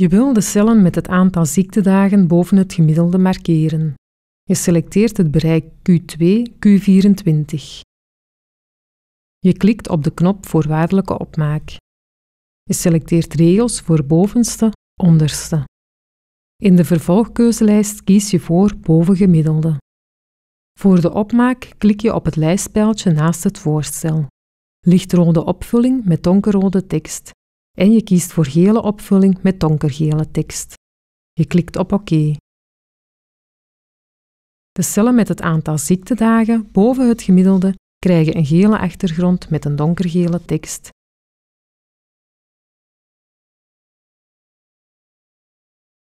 Je wil de cellen met het aantal ziektedagen boven het gemiddelde markeren. Je selecteert het bereik Q2, Q24. Je klikt op de knop voorwaardelijke opmaak. Je selecteert regels voor bovenste, onderste. In de vervolgkeuzelijst kies je voor bovengemiddelde. Voor de opmaak klik je op het lijstpijltje naast het voorstel. Lichtrode opvulling met donkerrode tekst en je kiest voor gele opvulling met donkergele tekst. Je klikt op OK. De cellen met het aantal ziektedagen boven het gemiddelde krijgen een gele achtergrond met een donkergele tekst